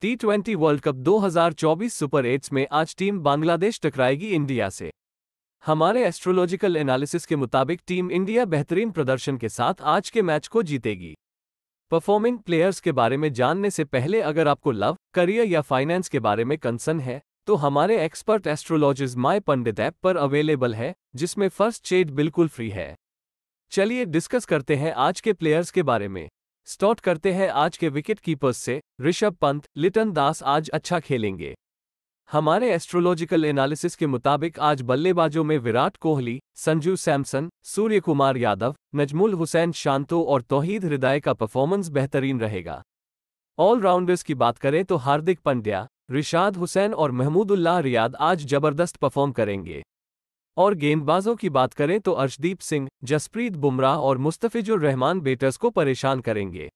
T twenty world cup 2024 super eights में आज team Bangladesh टकराएगी India से हमारे एस्ट्रोलॉजिकल एनालिसिस के मुताबिक टीम इंडिया बेहतरीन प्रदर्शन के साथ आज के मैच को जीतेगी परफॉर्मिंग प्लेयर्स के बारे में जानने से पहले अगर आपको लव करियर या फाइनेंस के बारे में कंसर्न है तो हमारे expert astrologers my Pandit app पर अवेलेबल है जिसमें फर्स्ट चेड बिल्कुल फ्री है चलिए डिस्कस करते हैं आज के प्लेयर्स के बारे में स्टार्ट करते हैं आज के विकेट कीपर्स से ऋषभ पंत लिटन दास आज अच्छा खेलेंगे हमारे एस्ट्रोलॉजिकल एनालिसिस के मुताबिक आज बल्लेबाजों में विराट कोहली संजू सैमसन सूर्य कुमार यादव नजमुल हुसैन शांतो और तोहीद हृदय का परफॉर्मेंस बेहतरीन रहेगा ऑलराउंडर्स की बात करें तो हार्दिक पंड्या रिशाद हुसैन और महमूदुल्लाह रियाद आज जबरदस्त परफॉर्म करेंगे और गेंदबाजों की बात करें तो अर्शदीप सिंह जसप्रीत बुमराह और मुस्तफिजुर रहमान बेटर्स को परेशान करेंगे